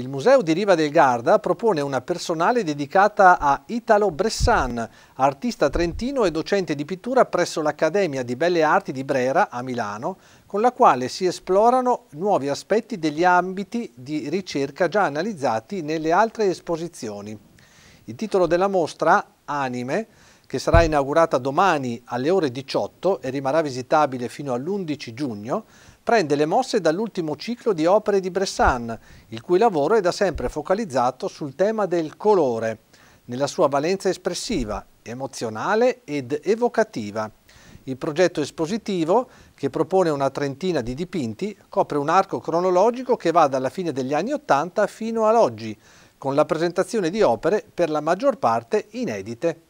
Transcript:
Il Museo di Riva del Garda propone una personale dedicata a Italo Bressan, artista trentino e docente di pittura presso l'Accademia di Belle Arti di Brera a Milano, con la quale si esplorano nuovi aspetti degli ambiti di ricerca già analizzati nelle altre esposizioni. Il titolo della mostra, Anime, che sarà inaugurata domani alle ore 18 e rimarrà visitabile fino all'11 giugno, prende le mosse dall'ultimo ciclo di opere di Bressan, il cui lavoro è da sempre focalizzato sul tema del colore, nella sua valenza espressiva, emozionale ed evocativa. Il progetto espositivo, che propone una trentina di dipinti, copre un arco cronologico che va dalla fine degli anni Ottanta fino ad oggi, con la presentazione di opere per la maggior parte inedite.